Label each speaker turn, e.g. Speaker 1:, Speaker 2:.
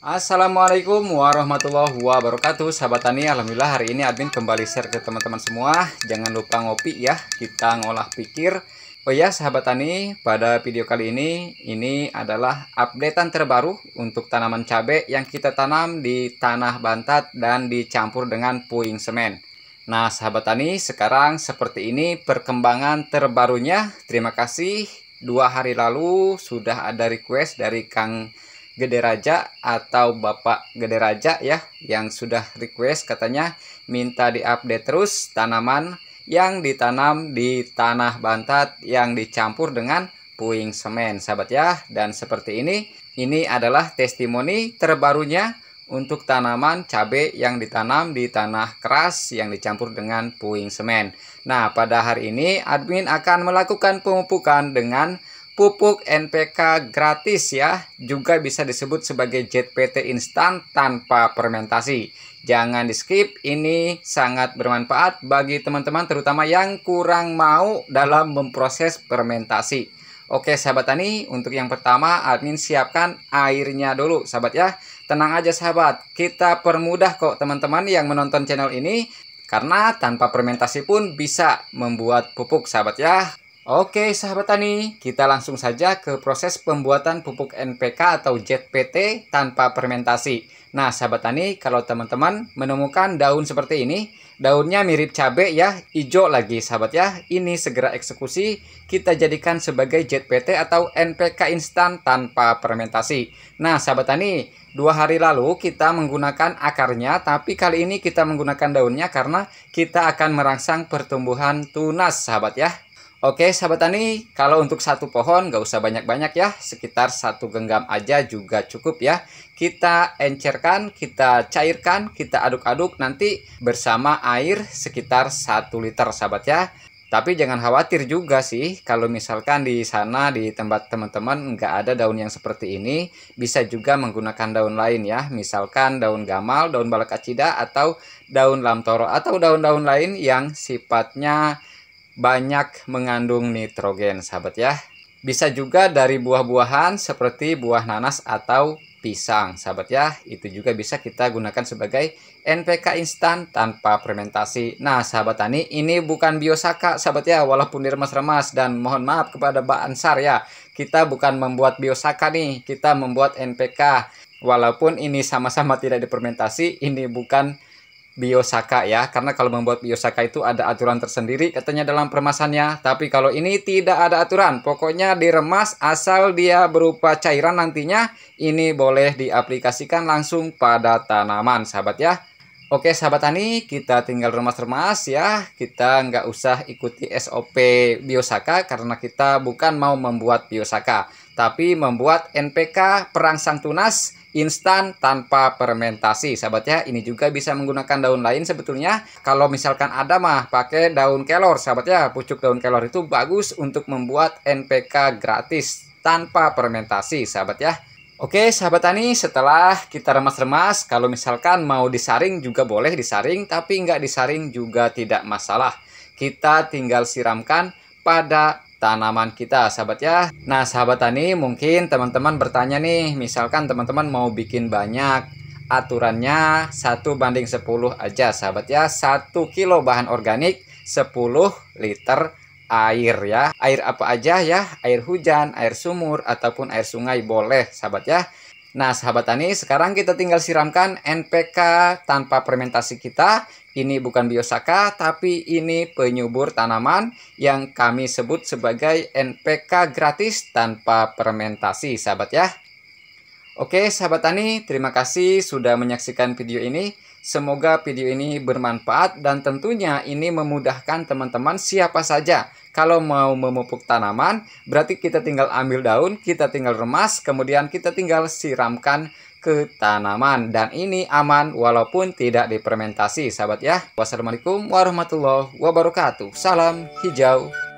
Speaker 1: Assalamualaikum warahmatullahi wabarakatuh Sahabat Tani Alhamdulillah hari ini admin kembali share ke teman-teman semua Jangan lupa ngopi ya Kita ngolah pikir Oh ya sahabat tani pada video kali ini Ini adalah updatean terbaru Untuk tanaman cabai yang kita tanam di tanah bantat Dan dicampur dengan puing semen Nah sahabat tani sekarang seperti ini perkembangan terbarunya Terima kasih Dua hari lalu sudah ada request dari Kang Gede Raja atau Bapak Gede Raja ya yang sudah request katanya minta diupdate terus tanaman yang ditanam di tanah bantat yang dicampur dengan puing semen sahabat ya dan seperti ini ini adalah testimoni terbarunya untuk tanaman cabai yang ditanam di tanah keras yang dicampur dengan puing semen. Nah, pada hari ini admin akan melakukan pemupukan dengan pupuk NPK gratis ya, juga bisa disebut sebagai JPT instan tanpa fermentasi. Jangan di skip, ini sangat bermanfaat bagi teman-teman terutama yang kurang mau dalam memproses fermentasi. Oke sahabat tani, untuk yang pertama admin siapkan airnya dulu sahabat ya. Tenang aja sahabat, kita permudah kok teman-teman yang menonton channel ini karena tanpa fermentasi pun bisa membuat pupuk sahabat ya. Oke sahabat tani, kita langsung saja ke proses pembuatan pupuk NPK atau ZPT tanpa fermentasi. Nah sahabat tani, kalau teman-teman menemukan daun seperti ini, daunnya mirip cabe ya, hijau lagi sahabat ya. Ini segera eksekusi, kita jadikan sebagai ZPT atau NPK instan tanpa fermentasi. Nah sahabat tani, dua hari lalu kita menggunakan akarnya tapi kali ini kita menggunakan daunnya karena kita akan merangsang pertumbuhan tunas sahabat ya Oke sahabat tani, kalau untuk satu pohon gak usah banyak-banyak ya, sekitar satu genggam aja juga cukup ya. Kita encerkan, kita cairkan, kita aduk-aduk nanti bersama air sekitar satu liter sahabat ya. Tapi jangan khawatir juga sih, kalau misalkan di sana di tempat teman-teman nggak ada daun yang seperti ini, bisa juga menggunakan daun lain ya, misalkan daun gamal, daun balakacida, atau daun lamtoro, atau daun-daun lain yang sifatnya banyak mengandung nitrogen, sahabat ya. Bisa juga dari buah-buahan seperti buah nanas atau pisang, sahabat ya. Itu juga bisa kita gunakan sebagai NPK instan tanpa fermentasi. Nah, sahabat tani, ini bukan biosaka, sahabat ya, walaupun diremas-remas dan mohon maaf kepada Mbak Ansar ya. Kita bukan membuat biosaka nih, kita membuat NPK. Walaupun ini sama-sama tidak dipermentasi ini bukan biosaka ya karena kalau membuat biosaka itu ada aturan tersendiri katanya dalam permasannya tapi kalau ini tidak ada aturan pokoknya diremas asal dia berupa cairan nantinya ini boleh diaplikasikan langsung pada tanaman sahabat ya Oke sahabat tani kita tinggal remas-remas ya kita nggak usah ikuti SOP biosaka karena kita bukan mau membuat biosaka tapi membuat NPK perangsang tunas instan tanpa fermentasi sahabat ya ini juga bisa menggunakan daun lain sebetulnya kalau misalkan ada mah pakai daun kelor sahabat ya pucuk daun kelor itu bagus untuk membuat NPK gratis tanpa fermentasi sahabat ya Oke sahabat tani setelah kita remas-remas kalau misalkan mau disaring juga boleh disaring tapi nggak disaring juga tidak masalah kita tinggal siramkan pada tanaman kita sahabat ya nah sahabat tani mungkin teman-teman bertanya nih misalkan teman-teman mau bikin banyak aturannya 1 banding 10 aja sahabat ya 1 kilo bahan organik 10 liter air ya air apa aja ya air hujan air sumur ataupun air sungai boleh sahabat ya Nah, sahabat tani, sekarang kita tinggal siramkan NPK tanpa fermentasi kita. Ini bukan biosaka, tapi ini penyubur tanaman yang kami sebut sebagai NPK gratis tanpa fermentasi, sahabat ya. Oke, sahabat tani, terima kasih sudah menyaksikan video ini. Semoga video ini bermanfaat dan tentunya ini memudahkan teman-teman siapa saja kalau mau memupuk tanaman, berarti kita tinggal ambil daun, kita tinggal remas, kemudian kita tinggal siramkan ke tanaman. Dan ini aman walaupun tidak dipermentasi, sahabat ya. Wassalamualaikum warahmatullahi wabarakatuh. Salam hijau.